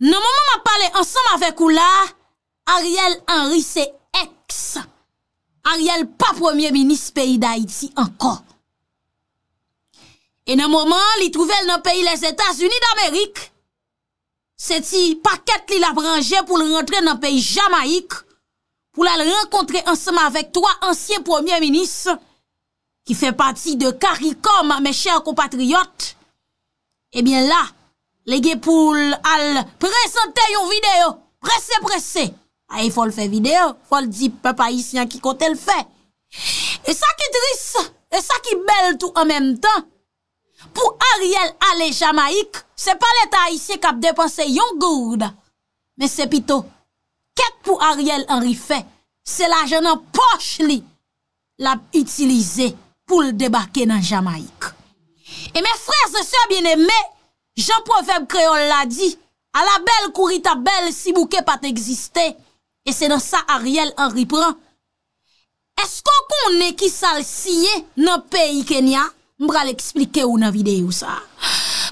nan mouman m a pale ansanm avek ou la, Ariel Henry se eks. Ariel pa premier minis peyi da iti ankon. E nan mouman, li trouvel nan peyi les Etats-Unis d'Amerik, se ti paket li la pranje pou l rentre nan peyi Jamaik, pou l al renkontre ansanm avek 3 ansyen premier minis ki fe pati de Karikom, me chèr kompatriyot. Ebyen la, Le ge pou l al prezante yon videyo, prese prese. Ay, fol fe videyo, fol di pe pa isyan ki kote l fe. E sa ki dris, e sa ki bel tou an menm tan, pou Ariel ale Jamaik, se pa leta isye kap depanse yon gouda. Men se pito, ket pou Ariel an rife, se la jen an poch li, la utilize pou l debake nan Jamaik. E men frez se so bien eme, Jan proverb kreol la di, a la bel kouri ta bel si bouke pat egziste, e se nan sa a riel an ripran. Esko kon ne ki sal siye nan peyi Kenya? Mbra le eksplike ou nan videyo sa.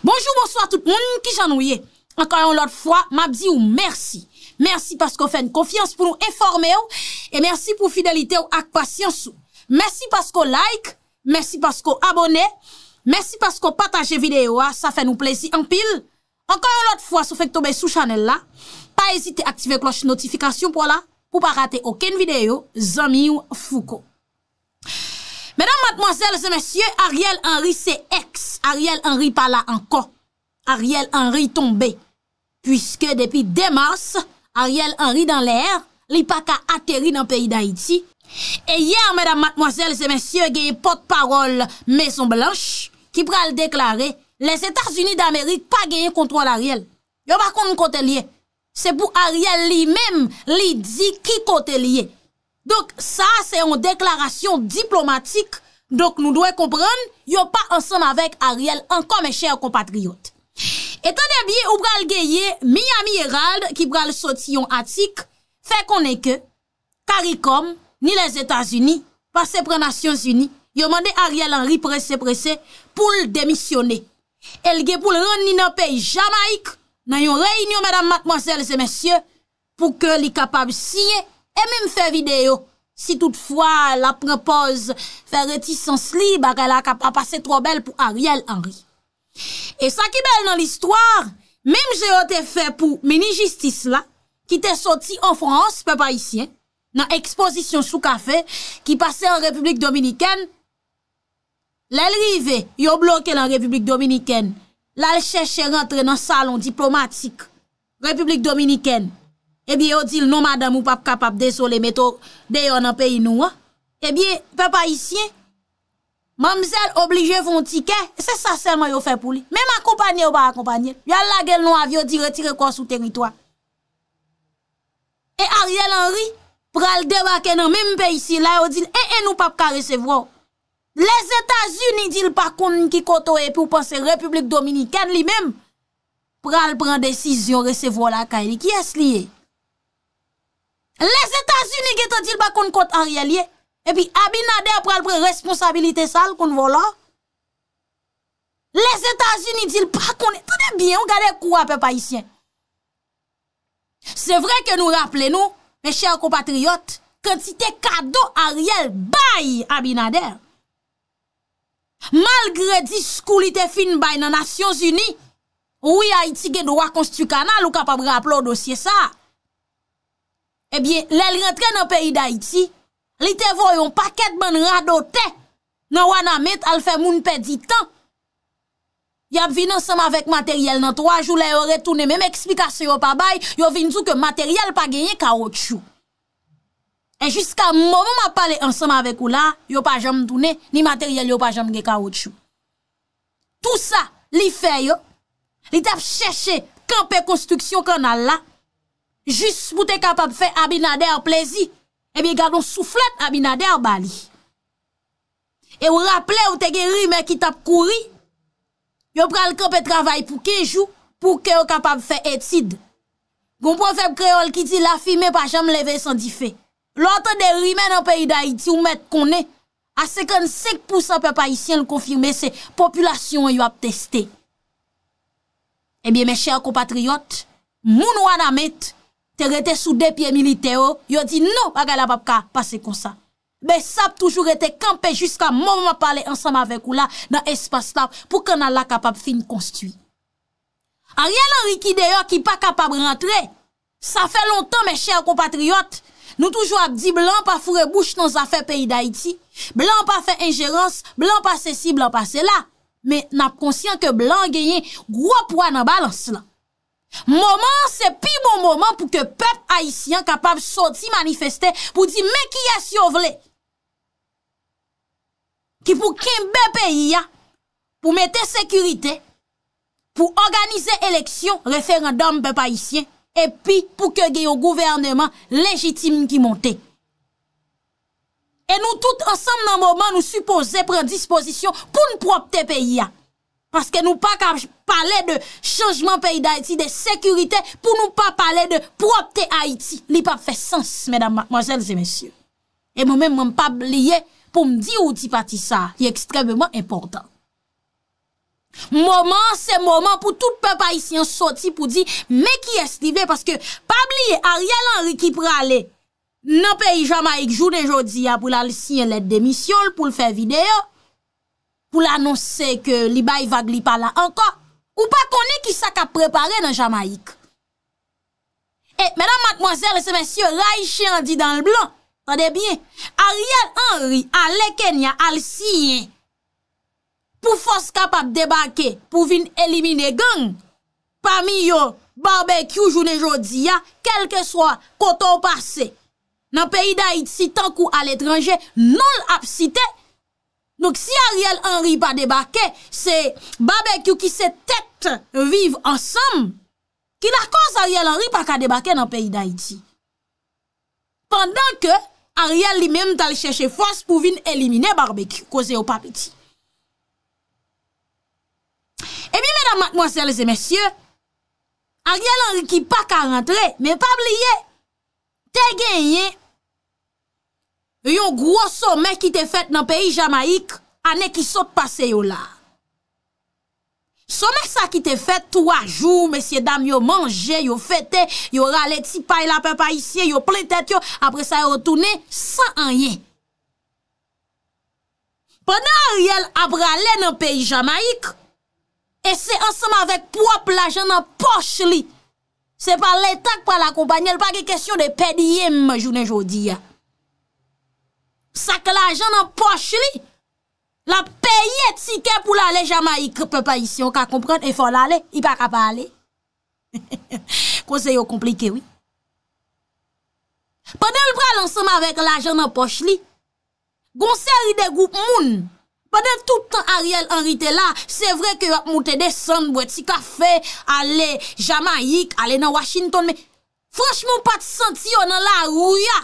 Bonjour, bonsoit tout moun ki jan ouye. Ankayon lot fwa, map di ou mersi. Mersi pasko fèn konfians pou nou eforme ou, e mersi pou fidelite ou ak pasyans ou. Mersi pasko like, mersi pasko abone ou, Mèsi pasko pataje videyo a, sa fè nou plezi anpil. Ankon ou lot fwa sou fèk tobe sou chanel la, pa ezite aktive kloche notifikasyon pou la, pou pa rate oken videyo, zami ou fouko. Mèdam matmoazèl zè mèsyè, Ariel Henry se eks. Ariel Henry pala anko. Ariel Henry tombe. Pwiske depi demas, Ariel Henry dan lèr, li pa ka ateri nan peyi d'Haïti. E yè, mèdam matmoazèl zè mèsyè, geye pot parol Maison Blanche. ki pral deklare, les Etats-Unis d'Amerik pa geye kontrol Ariel. Yo pa kon nou kote liye. Se pou Ariel li mem li di ki kote liye. Dok sa, se yon deklarasyon diplomatik, dok nou doy kompran, yo pa ansan avèk Ariel, an komè chè yon kompatriot. E tanè biye, ou pral geye, Miami Herald, ki pral soti yon atik, fe konè ke, karikom, ni les Etats-Unis, pa se pran Asyons-Unis, yo mande Ariel Henry prese prese pou l demisyone. El ge pou l ron ni nan pey Jamaik, nan yon reynyon, madame, mademoiselles et messieurs, pou ke li kapab siye, e mèm fè video, si toutfwa la prepose fè retisans li, baka la kapapase tro bel pou Ariel Henry. E sa ki bel nan l istwar, mèm jè yo te fè pou mèni jistis la, ki te soti an frans, pe pa isyen, nan ekspozisyon sou kafe, ki pase an republik dominiken, Lè l'rive, yo bloke nan Republik Dominikèn. Lè l'cheche rentre nan salon diplomatik Republik Dominikèn. Ebi, eh yo di l'nomada mou pap kapap deso lè meto deyon an peyi nou. Ebi, pe pa isye, mamzèl oblige voun tikè, se sa sèlman yo fe pou li. Mèm akompanyen ou ba akompanyen. Lè l'agèl nou avyo di retire kon sou teritwa. E Ariel Henry, pral debake nan mèm peyi si, lè yo di lè en eh, eh, ou pap ka resevwa ou. Les Etats-Unis dil pa kon ki koto e pou panse Republik Dominikad li mem pral pran desisyon resevo la kaye li. Ki es li e? Les Etats-Unis dil pa kon kont Ariel ye e pi Abinader pral pran responsabilite sal kon volan. Les Etats-Unis dil pa kon... Tout e bien, ou gade kou apè pa isyen. Se vre ke nou rappele nou, me chèr kompatriot, kwen ti te kado Ariel bay Abinader. Mal gre di skou li te fin bay nanasyon zuni, ouye Haiti gen do a konstitu kanal ou kapab reaplo dosye sa. Ebyen, eh lèl rentre nan peyi da Haiti, li te voyon paket ban rado te, nan wana met alfe moun pe di tan. Yap vin ansama vek materyel nan 3 joulè yon retounen, mèm eksplikasyon yon pa bay, yon vin zou ke materyel pa genye karot chou. E jiska mou mou mwa pale ansanm avek ou la, yo pa jam toune, ni materyal yo pa jam ge kaoutchou. Tout sa li fe yo, li tap cheshe kampe konstruksyon kon al la, jis pou te kapap fe abinade a plezi, ebi eh gadon souflat abinade a bali. E ou rapple ou te ge rime ki tap kouri, yo pral kampe travay pou kejou, pou ke yo kapap fe etid. Gon pou an fe kreol ki ti lafime pa jam leve sondifey. Lote de rimen an peyi da iti ou met konen, a sekon 5% pe pa isyen l konfirme se populasyon yo ap teste. Ebyen eh me chèr kompatriyot, moun wana met, te rete sou depye milite oh, yo, yo di nou agal ap ap ka pase kon sa. Be sa ap toujou rete kampe jiska mou mwa pale ansam avek ou la nan espas la pou kon ala kapap fin konstui. A riyan an riki de yo ki pa kapap rentre, sa fe lontan me chèr kompatriyot, Nou toujou ap di blan pa fure bouch nan zafè peyi da iti, blan pa fè injerans, blan pa sè si, blan pa sè la, men ap konsyen ke blan genyen gro pwa nan balans la. Moman se pi bon moman pou ke pep haisyen kapav soti manifestè pou di men ki yas yo vle. Ki pou kim be peyi ya, pou mette sekurite, pou organize eleksyon referendom pep haisyen, epi pou ke ge yo gouvernement lejitim ki monte. E nou tout ansam nan mouman nou supose pre disposisyon pou nou propte peyi ya. Paske nou pa ka pale de chanjman peyi de Haiti, de sekurite pou nou pa pale de propte Haiti. Li pa fe sens, madame, mademoiselles et messieurs. E moumen mwen pa bleye pou mdi ou ti pati sa ki ekstremement importan. Moman se moman pou tout pe pa isi an soti pou di Mek ki estive paske Pabli Ariel Henry ki prale Nan peyi Jamaik jounen jodi ya pou lal si yon let demisyon Pou l fe videyo Pou l annonse ke li bay vag li pala anka Ou pa konen ki sa ka prepare nan Jamaik E eh, menan matmoazel se mensyo Raichian di dan l blon Tade bien Ariel Henry ale Kenya al si yon pou fos kapap debake pou vin elimine gang, pa mi yo barbekyou jounen jodi ya, kelke swa koto pase nan peyi da iti, tan kou al etranje, non ap site. Nouk si Ariel Henry pa debake, se barbekyou ki se tette viv ansam, ki la kos Ariel Henry pa ka debake nan peyi da iti. Pendan ke Ariel li menm tal cheshe fos pou vin elimine barbekyou, koze yo papeti. Dan matmozèles e mèsyè Ariel enri ki pa ka rentre Mè pab liye Te genye Yon gros somèk ki te fèt Nan peyi Jamaik Ane ki sot pase yo la Somèk sa ki te fèt Tro a jou, mèsyè dam yo manje Yo fète, yo rale ti pay la pepa Isye, yo plè tèt yo Apre sa yon tounè, san anye Pè nan Ariel Abra lè nan peyi Jamaik Mèsyè E se ansama vek pop la janan poch li, se pa letak pa la kompanyel, pa ki kesyon de pedi yem jounen jodi ya. Sa ke la janan poch li, la peye tike pou la le jama i krepe pa isi, yon ka kompren, e fon la le, i pa ka pa ale. Konseyo komplike, oui. Pa dewi pral ansama vek la janan poch li, gonseri de goup moun, Bade tout an Ariel Henry te la, se vre ke yo ap mouten desan, bwe ti kafe, ale Jamaik, ale nan Washington. Me, franchman, pa ti santi yo nan la rouya.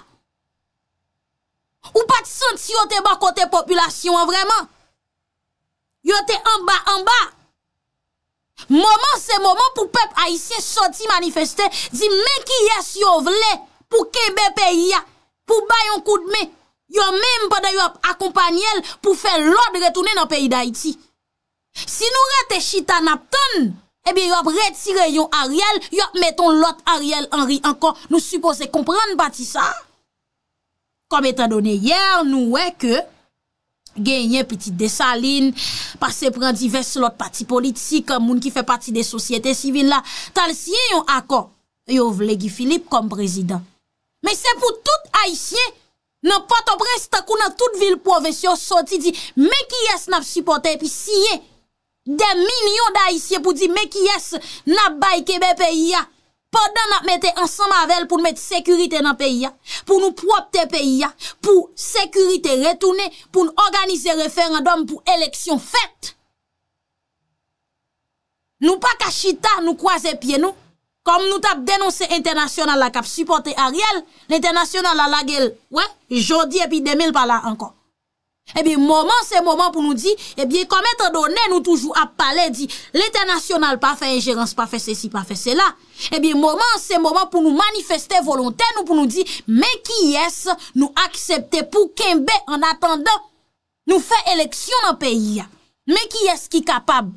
Ou pa ti santi yo te bako te populasyon, vreman. Yo te amba, amba. Moman se moman pou pep a isye soti manifeste, di men ki yes yo vle pou kebe peyi ya, pou bayon koud mey. Yo mèm pa de yo akompanyel pou fè lòb retounè nan peyi d'Haïti. Si nou rete chita nap ton, ebi eh yo ap retire yo Ariel, yo ap meton lòt Ariel Henry ankon. Nou suppose komprenn bati sa. Kom etan donè yè, nou wè ke, genyen piti desaline, pa se pren divers lòt pati politik, euh, moun ki fè pati de sosyete sivin la, tal siye yo akon, yo vle gi Filip kom prezident. Mè se pou tout Haïtien, Nan pato presta kou nan tout vil pove syo soti di, mekiyes nap sipote pi siye. De minyo da isye pou di mekiyes nap bay kebe peyi ya. Podan nap mette ansan mavel pou nou mette sekurite nan peyi ya. Pou nou propte peyi ya. Pou sekurite retoune. Pou nou organize referandum pou eleksyon fete. Nou pa kachita nou kwaze pie nou. Kom nou tap denonsè internasyonal la kap, suportè a riel, l'internasyonal la la gel, wè, jodi epi demil pa la ankon. Ebi, mouman se mouman pou nou di, ebi, kom etre donè nou toujou ap pale di, l'internasyonal pa fè ingerans, pa fè sè si, pa fè sè la. Ebi, mouman se mouman pou nou manifestè volontè, nou pou nou di, mè ki yès nou akseptè pou kembe an attendan, nou fè eleksyon an peyi. Mè ki yès ki kapab,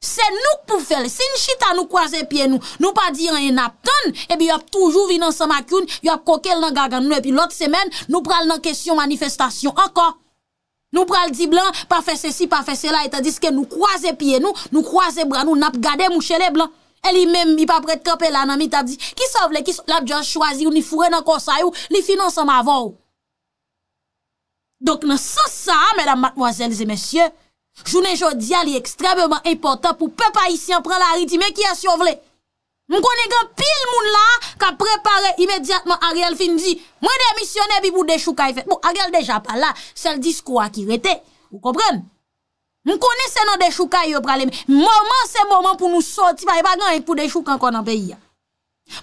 Se nou pou fèl, se nchi ta nou kwaze pye nou, nou pa di an yon ap ton, ebi yon ap toujou vi nan samakoun, yon ap kokel nan gagan nou, epi lot semen, nou pral nan kesyon manifestasyon, anka. Nou pral di blan, pa fè se si, pa fè se la, etadiske nou kwaze pye nou, nou kwaze bran nou, nap gade mou chele blan. E li mèm mi pa prèd kapè lan an, mi tap di, ki sa vle, ki sa vle, l ap jò chwazi ou, ni fure nan konsay ou, li finanse ma vò ou. Dok nan sa sa, mèdam matmoazèl zè mèsyè, Jounen jodi al yi ekstrem beman importan pou pe pa isi an pralari di me ki yas yo vle. M konen gen pil moun la ka prepare imediatman Ariel fin di, mwen demisyone bi pou dechou ka yi fet. Bo, Ariel deja pala, sel diskou akirete. Ou kopren? M konen se nan dechou ka yi yo praleme. Moman se moman pou nou soti, faye bagan yi pou dechou kan konan be yi ya.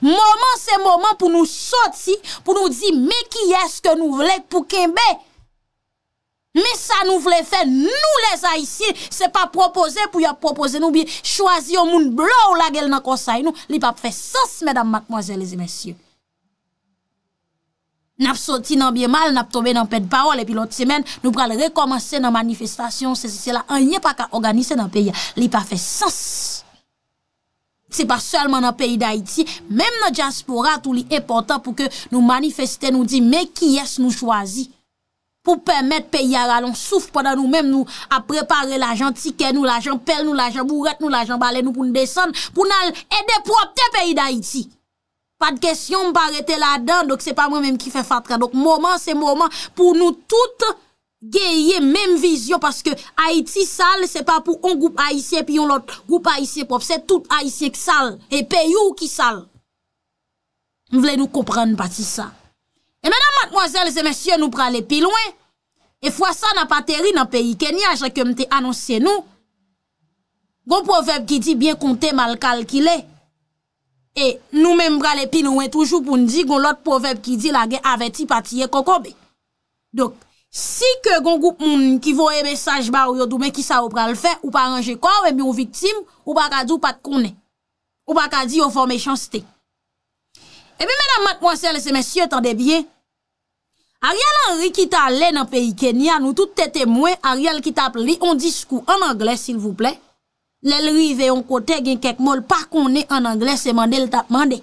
Moman se moman pou nou soti, pou nou di me ki yas ke nou vle pou kenbe. Me sa nou vle fè, nou lèz a yisi, se pa propoze pou yop propoze nou bi chwazi yon moun blou la gel nan konsay nou, li pa fè sens, mèdam, makmoazèl, lèzè, mèsyè. Nap soti nan bie mal, nap tobe nan pet bawal, epi lòt semen, nou pral rekomansè nan manifestasyon, se se se la, anye pa ka organise nan peye, li pa fè sens. Se pa selman nan peye d'Aiti, mèm nan diaspora, tout li e potan pou ke nou manifestè, nou di, me ki yes nou chwazi. pou permèt peyi a ralon, souf poda nou mèm nou a prepare la jantikè nou, la jant pel nou, la jant bouret nou, la jant balè nou pou nou deson, pou nou al edè propte peyi d'Haïti. Fad kèsyon mparete la dan, dok se pa mwen mèm ki fè fatra. Dok mouman se mouman pou nou tout geye mèm vizyon, paske Haïti sal, se pa pou on goup Haïtiè pi yon lot goup Haïtiè pop, se tout Haïtiè ki sal, e peyi ou ki sal. Nou vle nou komprenn pati sa. E menam matmwazel se mesye nou pral epi lwen, e fwa sa nan pateri nan peyi Kenya, jek kem te anonsye nou, gon proverb ki di, biye konte mal kalkile, e nou menm pral epi lwen toujou pou ndi, gon lot proverb ki di, la gen aveti patiye kokobe. Dok, si ke gon goup moun, ki vo e mesaj ba ou yo dume, ki sa ou pral fe, ou pa anje kwa, ou e mi ou viktim, ou pa kadi ou pat kone, ou pa kadi ou forme chansite. E bi menam matmwazel se mesye, tande biye, Ariel Henry ki ta lè nan peyi Kenya, nou tout tete mwen, Ariel ki ta pli, on diskou an anglè, s'il vous plè. Lè l'rivé, on kote gen kèk mol, pa konè an anglè, se mandè l'tap mandè.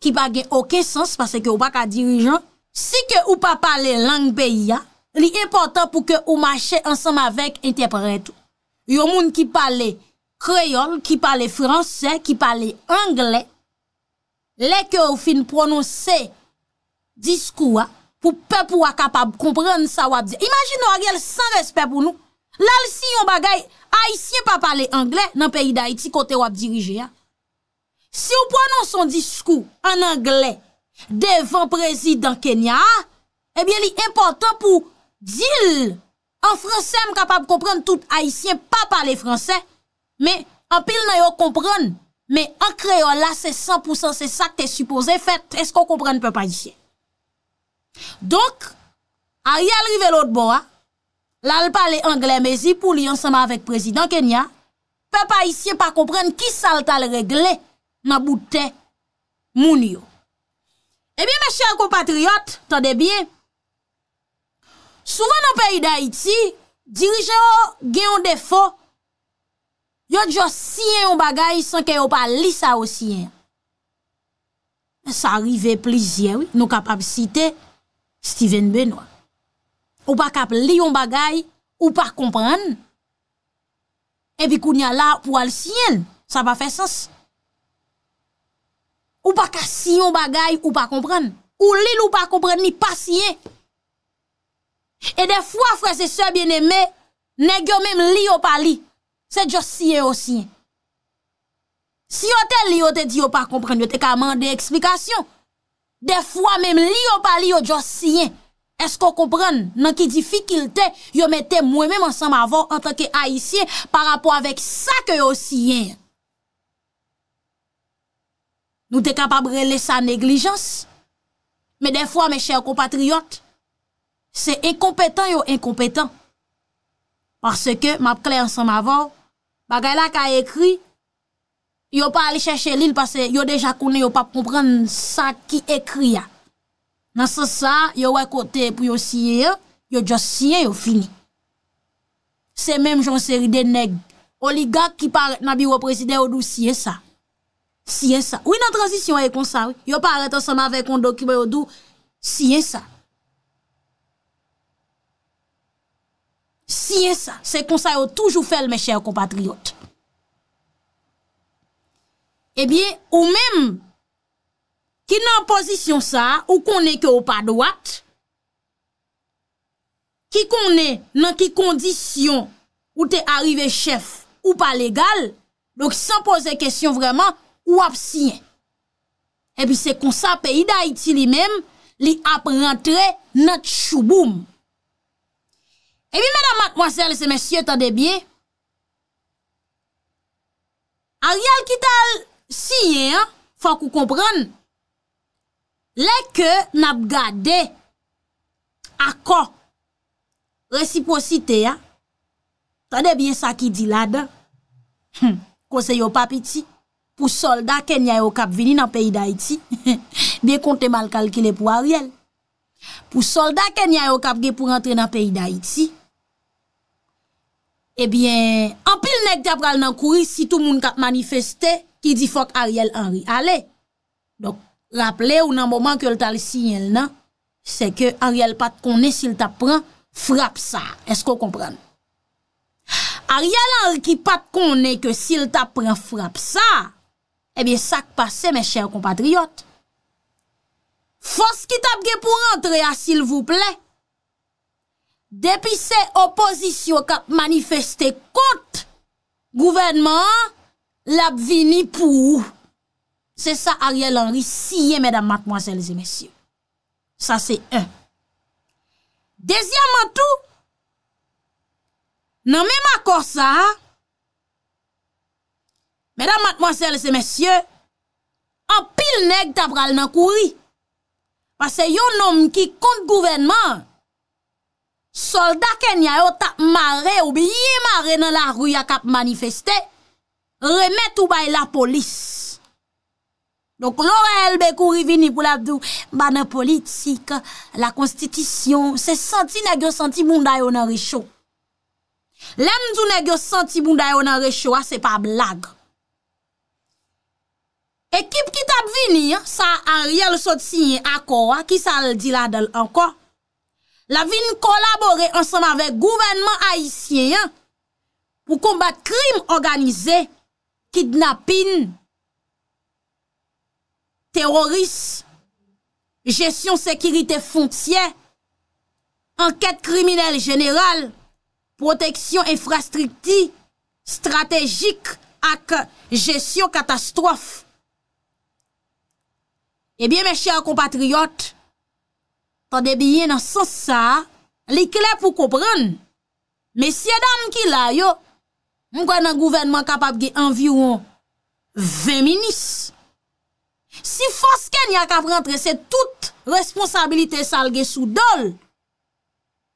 Ki pa gen okè sens, pase ke ou pa ka dirijan. Si ke ou pa pale lang peyi ya, li important pou ke ou mache ansam avèk interpretou. Yon moun ki pale kreyol, ki pale fransè, ki pale anglè, le ke ou fin prononsè diskou a, pou pep wak kapab kompren sa wap dirije. Imagine wak gel san respet pou nou. Lal si yon bagay, Haitien pa pale Anglè nan peyi da Haiti kote wap dirije. Si ou pwannan son diskou an Anglè devan prezident Kenya, ebyen eh li important pou dil an Fransè m kapab kompren tout Haitien pa pale Fransè, me an pil nan yo kompren, me an kreyon la se 100%, se sa te suppose, esko kompren pe pa Haitien. Donk, a rial rive lout boa, lal pale angle mezi pou li ansama avèk prezident Kenya, pe pa isye pa kompren ki sal tal regle nan boutè moun yo. Ebyen eh me chèrkou patriot, tande bie, souvan nan peyi da iti, dirije yo gen yon defo, yo diyo siyen yon bagay san ke yo pa li sa yo siyen. Sa rive plizye, nou kapab site, Steven Beno, ou pa kap li yon bagay, ou pa kompren. Epi kou ni ala pou al siyen, sa pa fe sens. Ou pa ka siyon bagay, ou pa kompren. Ou li lou pa kompren, ni pa siyen. E defwa fwese se bieneme, negyo mem li ou pa li. Se diyo siyen ou siyen. Si yo te li yo te diyo pa kompren, yo te ka mande eksplikasyon. De fwa mèm li yo pali yo djo siyen, esko kompran nan ki difikilte, yo mette mwen mèm an san ma vò an tanke aisyen pa rapò avèk sa ke yo siyen. Nou de kapabre le sa neglijans, mè de fwa mè chè yo kompatriyot, se e kompetan yo e kompetan, parce ke, m ap kle an san ma vò, bagay la ka ekri, m ap kle an san ma vò, Yo pa li chèche li l pasè yo deja kounen yo pa kompren sa ki ekri ya. Nan sa sa, yo wè kote pou yo siye yo, yo jò siye yo fini. Se mèm jòn seri denèg, oligak ki paret nan biro preside yo dou siye sa. Siye sa. Ou yon nan transisyon yon e konsal, yo paret an seman vek kondokime yo dou siye sa. Siye sa. Se konsal yo toujou fèl me chèl kompatriot. Eh ou mèm ki nan pozisyon sa, ou konè ke ou pa doat, ki konè nan ki kondisyon ou te arrive chef ou pa legal, sa pose kèsyon vreman, ou ap siyen. E eh pi se konsa peyi da iti li mèm, li ap rentre nat chouboum. E eh pi mèdam mat mwazèl se mèsyè ta debye, a rial ki tal Siye, fwa kou kompran, leke nap gade, akon, resiposite, tade bye sa ki di lade, konseyo papi ti, pou solda ken nye yo kap vini nan peyi da iti, bye kontemal kalkile pou a riel. Pou solda ken nye yo kap ge pou rentre nan peyi da iti, ebyen, anpil nek di ap gal nan kouri si tou moun kap manifestè, Ki di fok Ariel Henry. Ale. Donc, rappele ou nan mouman ke l tal sinye l nan, se ke Ariel pat konen sil tap pran, frap sa. Esko kompran? Ariel Henry ki pat konen ke sil tap pran, frap sa, ebyen eh sak pase, men chèr kompatriot. Fos ki tap ge pou rentre a, sil vou ple. Depi se oposisyon kat manifeste kote, gouvernement a, l ap vini pou ou, se sa Ariel Henry siye, medan mat mwasele se mesye. Sa se en. Dezyanman tou, nan men makor sa, medan mat mwasele se mesye, an pil neg tabral nan kouri, pase yo nom ki kont gouvenman, solda kenya yo tap mare, ou biye mare nan la rou ya kap manifeste, remet ou bay la polis. Donk lorèl be kouri vini pou labdou banè politik, la konstitisyon, se santi negyo santi bunday ou nan rechou. Lemdou negyo santi bunday ou nan rechou, a se pa blag. Ekip ki tab vini, sa a riyal sot sinye akor, ki sa al di ladel anko, la vini kolabore ansan avè gouvenman haisyen, pou kombat krim organizè, kidnapin, teroris, jesyon sekirite fonksye, anket kriminel jeneral, proteksyon infrastrikti, strategik ak jesyon katastrof. Ebyen eh mè chèr kompatriot, tan debyen nan sò sa, li kle pou koupren, mè syedam ki layo, mwen kwa nan gouvenman kapap ge envyon 20 minis. Si fos ken y a kap rentre se tout responsabilite sal ge sou dol,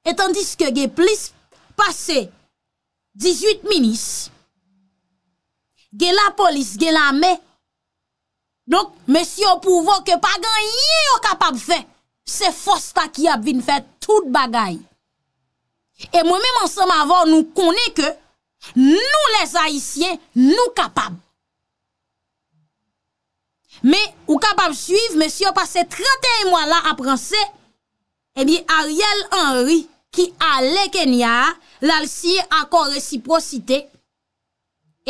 etan dis ke ge plis pase 18 minis, ge la polis, ge la me, donk mwen si yo pouvo ke pa gen y yo kapap fe, se fos ta ki ap vin fe tout bagay. E mwen men mwen seman avon nou konen ke, Nou les Haitien, nou kapab. Me, ou kapab suive, mesi yo pase 31 mwa la apranse, ebi Ariel Henry, ki ale Kenya, lal si akon reciprocite,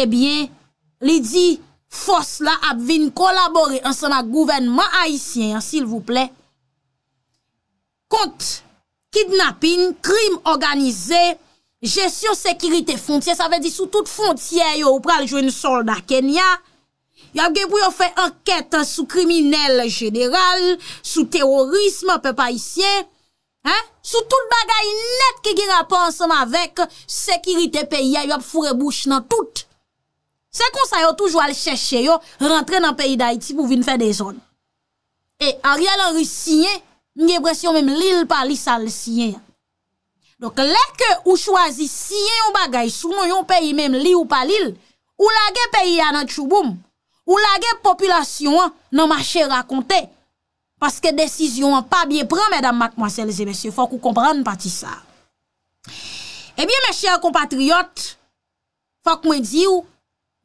ebi eh li di fos la ap vin kolabore ansan la gouvenman Haitien, s'il vous plè, kont kidnapping, krim organizé, jesyon sekirite fontye, sa ve di sou tout fontye yo, ou pral jwen soulda Kenya, yo ap ge pou yo fe anket sou kriminel general, sou terorisme, pe pa isye, sou tout bagay net ki ge rapan ansen avèk, sekirite pe ya yo ap furebouche nan tout. Se konsay yo toujwa al chèche yo, rentre nan peyi d'Haïti pou vin fè de zon. E a rial anri sinye, ni epresyon mèm l'il pa li sal sinye. lèk ou chwazi si yon bagay sou nou yon peyi mèm li ou palil, ou lage peyi anan tchouboum, ou lage populasyon nan ma chè rakonte, paske desisyon an pa biye pran, mèdam mat mwansèl zè, mèsyè, fòk ou kompran pati sa. E eh bie mè chè an kompatriot, fòk mwen di ou,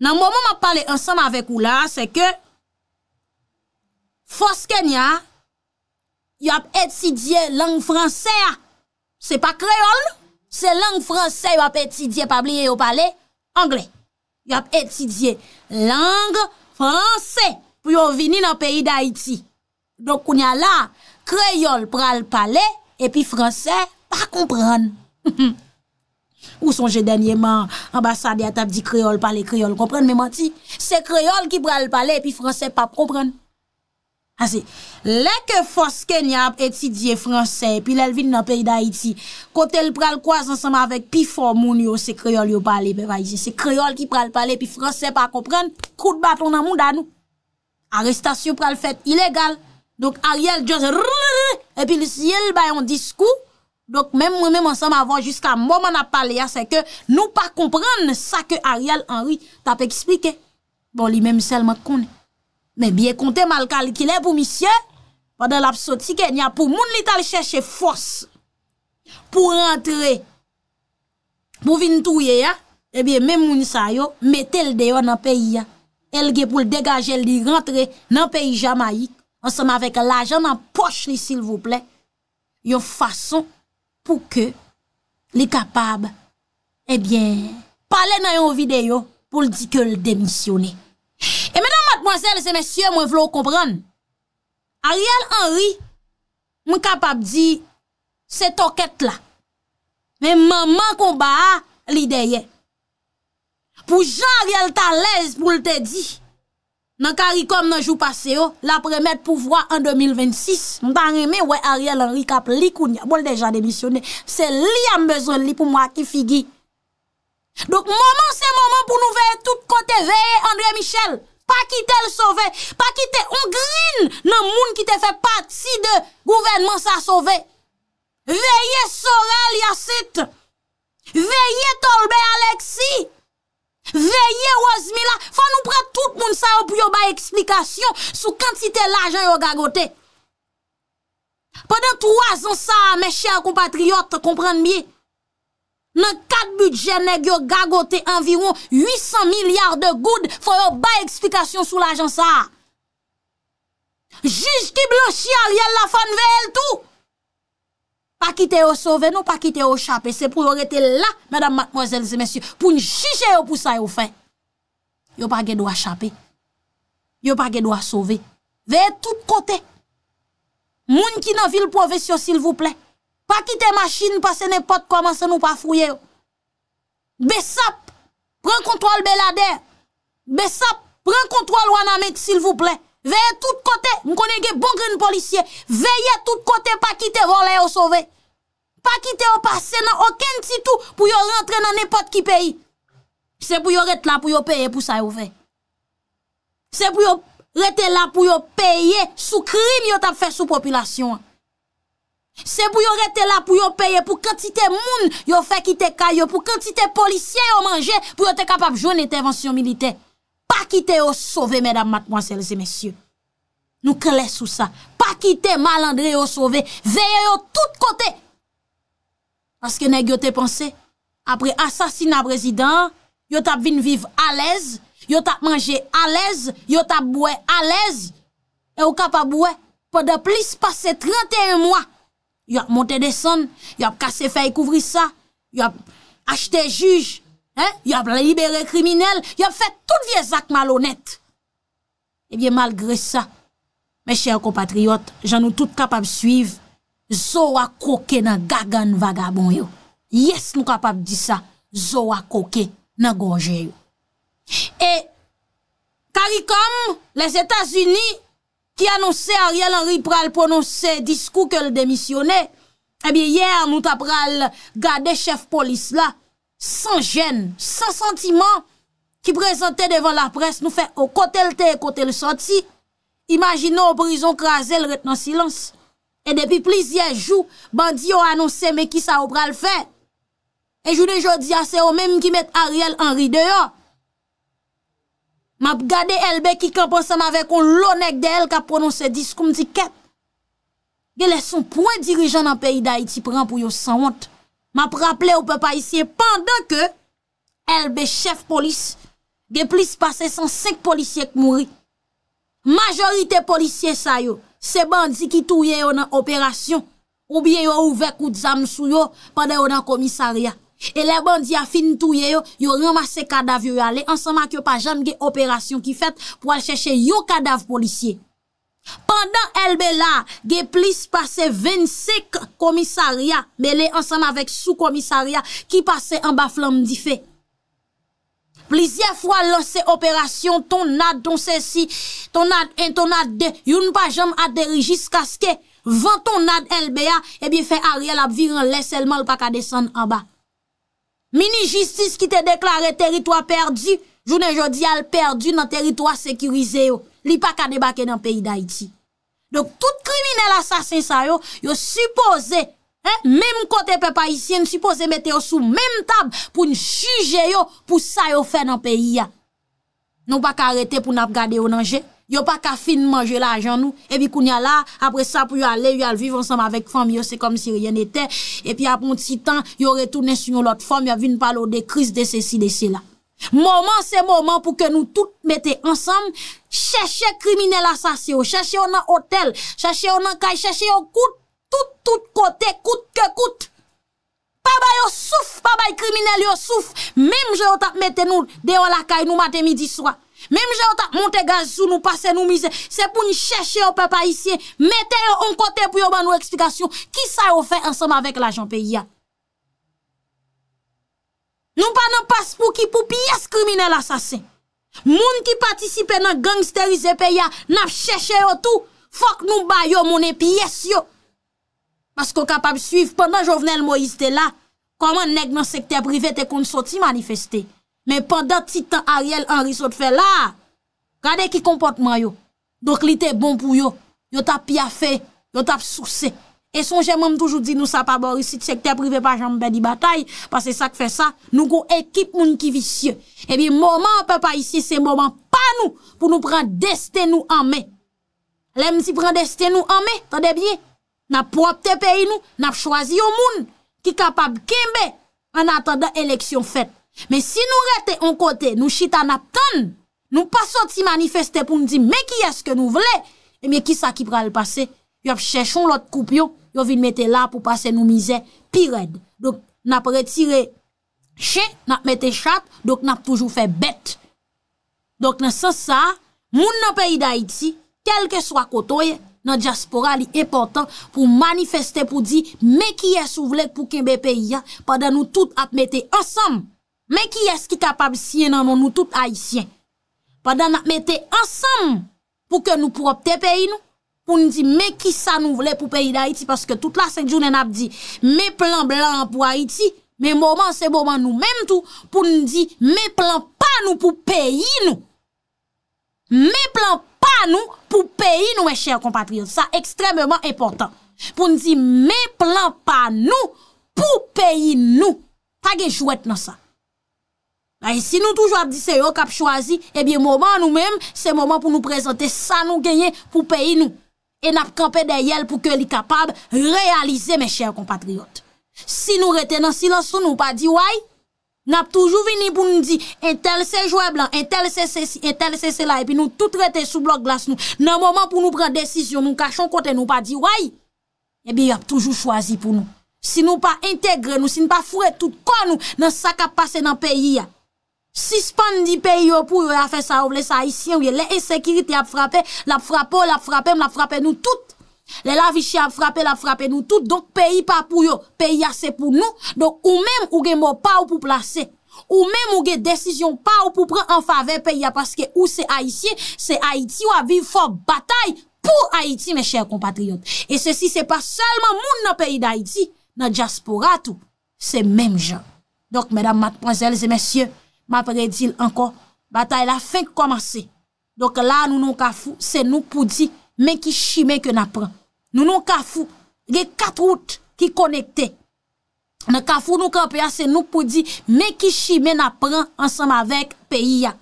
nan mwom mwa pale ansanm avèk ou la, se ke, fòs kenya, yon ap et si dje lang fransè a, Se pa kreol, se lang franse yo ap etidye pableye yo pale, angle. Yo ap etidye lang franse pou yo vini nan peyi da iti. Dok koun ya la, kreol pral pale, epi franse pa kompran. Ou son je denye man, ambasade ya tab di kreol pale kreol kompran, se kreol ki pral pale epi franse pa kompran. Asè, lek foske ni ap etidye franse, pi lèl vin nan peyi da iti, kote l pral kwa zansama avèk pi for moun yo, se kreol yo pale bewa iti, se kreol ki pral pale, pi franse pa komprende, kout baton nan moun dan nou. Arrestasyon pral fèt ilegal, dok Ariel jazè rrrrrr, epi l siye l bayon diskou, dok mèm mèm ansama avèk, jiska mòman ap pale ya, se ke nou pa komprende sa ke Ariel Henry, ta pe eksplike. Bon, li mèm sel mè konè. Mè biye kontè mal kalkile pou misye, padè la psoti genya pou moun li tal chèche fos, pou rentre pou vintouye eh ya, mè moun sa yo, metel deyo nan peyi ya, elge pou l degajel di rentre nan peyi Jamaik, ansama vek l ajan nan poch li sil vople, yo fason pou ke li kapab, mè eh biye pale nan yo videyo pou l dike l demisyone. Monselle se mesye mwen vlo kompran Ariel Henry Mwen kapap di Se toket la Mwen manman kon ba Li deye Pou Jean Ariel talez pou lte di Nan karikom nan jou pase yo La premet pou vwa An 2026 Mwen tan reme we Ariel Henry kap li koun ya Bol deja demisyone Se li am bezon li pou mwa ki figi Dok mwaman se mwaman pou nou veye Tout kote veye André Michel Pa kite l sove, pa kite, on grin nan moun ki te fe pati de gouvenman sa sove. Veye Sorel Yassit, veye Tolbe Aleksi, veye Wazmila. Fa nou pre tout moun sa yo pou yo bay eksplikasyon sou kantite l ajan yo gagote. Pedan 3 an sa a meche a kompatriot kompren miye. Nan kat budget neg yo gagote environ 800 milyard de goud fò yo ba eksplikasyon sou l'ajans sa. Jij ki bloch yal yal la fan ve el tou. Pa kite yo sove nou pa kite yo chape se pou yo rete la, Madame, Mademoiselles et Messieurs, pou yon chiche yo poussa yo fè. Yo pa ge do a chape. Yo pa ge do a sove. Veye tout kote. Moun ki nan vil pove syo sil vou pley. Pa kite masjin, pa se ne pot koman se nou pa fwoye yo. Be sap, pren kontrol belader. Be sap, pren kontrol wanamit sil vouple. Veye tout kote, mkonege bon kren policye. Veye tout kote, pa kite volay yo sove. Pa kite yo pase nan oken titou pou yo rentre nan ne pot ki peyi. Se pou yo ret la pou yo peye pou sa yo vey. Se pou yo ret la pou yo peye sou krim yo tap fe sou populasyon an. Se pou yon rete la pou yon peye pou kantite moun Yon fe kite kayo pou kantite polisyen yon manje Pou yon te kapap joun etervansyon milite Pa kite yon sove medam matmwanselze mesye Nou kle sou sa Pa kite malandre yon sove Veye yon tout kote Aske neg yon te pense Apre asasina prezident Yon tap vin vive alez Yon tap manje alez Yon tap boue alez E yon kapap boue Po de plis pase 31 mwa yo ap monte deson, yo ap kase fey kouvri sa, yo ap achete juj, yo ap libere kriminel, yo ap fet tout vie zak malonet. Ebyen eh malgre sa, mes chèr compatriot, jan nou tout kapab suiv, zowa koke nan gagan vagabon yo. Yes nou kapab di sa, zowa koke nan gonje yo. E eh, karikom, les Etats-Unis, ki anonsè Ariel Henry pral prononsè diskou ke l demisyonè, ebyen eh yè an nou tap pral gade chef polis la, san jèn, san sentiman ki prezante devan la pres, nou fè o oh, kote l te, kote l soti, imagino o prizon krasè l ret nan silans, e depi plis yè jou, bandi yo anonsè me ki sa ou pral fè, e jou de jodi asè ou mèm ki met Ariel Henry deyon, M ap gade elbe ki kamponsan ave kon lonek de el ka prononse diskoum di ket. Ge leson pouen dirijan nan peyi da iti pran pou yo sanwant. M ap rapple ou pe pa isye. Pendan ke elbe chef polis, ge plis pase 105 polisye k mouri. Majorite polisye sayo, se bandi ki touye yo nan operasyon. Ou biye yo ouvek ou djam sou yo pade yo nan komisarya. E le bandia fin touye yo, yo ramase kadaf yo yo ale, ansama ki yo pa jan ge operasyon ki fet pou al cheshe yo kadaf polisye. Pendan elbe la, ge plis pase vensek komisarya, mele ansama vek sou komisarya ki pase anba flam di fe. Plisye fwa lanse operasyon ton ad don se si, ton ad en ton ad de, yo nou pa jan ad deri jis kaskè, van ton ad elbe ya, ebi fe ariel ap viran le selman lpaka desan anba. Mini justice ki te deklare teritwa perdi, jounen jodi al perdi nan teritwa sekirize yo. Li pa kade baken nan peyi da iti. Dok tout kriminele asasin sa yo, yo suppose, menm kote pe pa isyen, suppose mette yo sou menm tab pou njuje yo pou sa yo fe nan peyi ya. Non pa karete pou nap gade yo nan je. Yo pa ka fin manje la ajan nou, ebi koun ya la, apre sa pou yo ale, yo al vive ansam avek fom, yo se kom si rien ete, epi apon ti tan, yo retounen si nou lot fom, yo vin palo de kriz de se si de se la. Moman se moman pou ke nou tout mette ansam, chèche krimine la sa se yo, chèche yo nan otel, chèche yo nan kaj, chèche yo kout, tout tout kote, kout ke kout. Pa bay yo souf, pa bay krimine yo souf, mem je yo tat mette nou de yo la kaj nou mate midi swa. Mem jè ou tak monte gaz sou nou pase nou mize, se pou nye chèche ou pe pa isye, mette yo an kote pou yo ban nou eksplikasyon, ki sa yo fè ansem avèk l'ajon pe ya. Nou pa nan pas pou ki pou piyes krimine l'assasin. Moun ki patisipe nan gangsterize pe ya, nan chèche ou tou, fok nou bayo mounen piyes yo. Bas ko kapab suiv, pandan jo vnen l'mo iste la, koman neg nan sekte privète kon soti manifestè. men pandan titan a riel an risot fè la, kade ki kompotman yo, dok li te bon pou yo, yo tap pia fè, yo tap sousè, e son jè mèm toujou di nou sa pa borisi, tsek te aprive pa jambè di batay, pasè sa k fè sa, nou go ekip moun ki visye, e eh bi mouman an pe pa isye, se mouman pa nou, pou nou pran deste nou an mè, lem si pran deste nou an mè, tade bie, nap prop te peyi nou, nap chwazi yo moun, ki kapab kimbe, an atanda eleksyon fèt, Men si nou rete an kote nou chita nap ton Nou pasot si manifeste pou nou di Men ki eske nou vle E eh men ki sa ki pral pase Yop cheshon lot koupyon Yop vin mette la pou pase nou mize Pired Dok nap retire che Nap mette chap Dok nap toujou fe bet Dok nan sa sa Moun nan peyi da iti Kelke swa kotoye Nan diaspora li eportan Pou manifeste pou di Men ki esou vle pou kembe peyi ya Padè nou tout ap mette ansam Men ki eski kapab siye nan moun nou tout Haitien? Padan nan mette ansam pou ke nou pou opte peyi nou? Pou ni di men ki sa nou vle pou peyi da Haiti? Paske tout la senjou nen ap di, men plan blan pou Haiti, men mouman se mouman nou menm tou, pou ni di men plan pa nou pou peyi nou? Men plan pa nou pou peyi nou, men chèr compatriot, sa ekstremèman epotant. Pou ni di men plan pa nou pou peyi nou? Tage jwet nan sa. Si nou toujou ap di se yo kap chwazi, ebi eh yon mouman nou mèm, se mouman pou nou prezante sa nou genyen pou peyi nou. E nap kampe de yel pou ke li kapab realize men chèv compatriot. Si nou rete nan silansou nou pa di wèy, nap toujou vini pou nou di entel se jwè blan, entel se se si, entel se se la, epi nou tout rete sou blok glas nou. Nan mouman pou nou pren desisyon, nou kachon kote nou pa di wèy, ebi yon ap toujou chwazi pou nou. Si nou pa integre nou, si nou pa fure tout kon nou, nan sa kap pase nan peyi ya. Si span di peyi yo pou yo a fe sa ou vle sa Haitien ou ye le e sekiriti ap frape, la ap frape ou la ap frape m, la ap frape nou tout. Le la vichye ap frape, la ap frape nou tout. Donk peyi pa pou yo, peyi ya se pou nou. Donk ou menm ou gen mou pa ou pou plase. Ou menm ou gen desisyon pa ou pou pren an fave peyi ya. Paske ou se Haitien, se Haitien waviv fok batay pou Haiti, me chèr compatriot. E se si se pa selman moun nan peyi d'Haïti, nan diasporatou, se menm jan. Donk menam matpon zèlze mensyè. Ma predil ankon, batay la fin komanse. Donk la nou nou kafou, se nou pou di, men ki shime ke napran. Nou nou kafou, ge kat route ki konekte. Nou kafou nou kampia, se nou pou di, men ki shime napran ansanm avek peyi ya.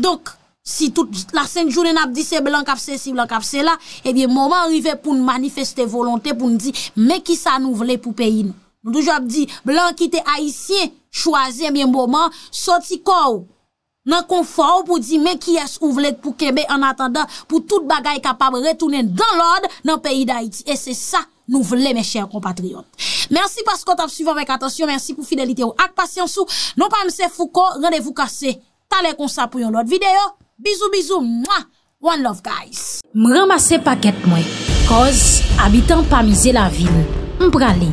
Donk, si tout la senjoune napdi se blan kapse, si blan kapse la, e eh biye mouman rive pou nou manifeste volonte pou nou di, men ki sa nou vle pou peyi nou. Ndou jop di, blan ki te haitien Chwaze mwen mboman Soti kou Nan konfor pou di men ki es ou vlet pou kebe An atanda pou tout bagay kapab Retounen dan lode nan peyi da Haiti E se sa nou vlet men chèr kompatryon Mersi paskot ap suivan mwen katasyon Mersi pou fidelite ou ak pasyansou Non pa mse fukou, randevou kase Talè konsa pou yon lode video Bizou bizou, mwa, one love guys M ramase paket mwen Koz, abitan pa mize la vil Mprale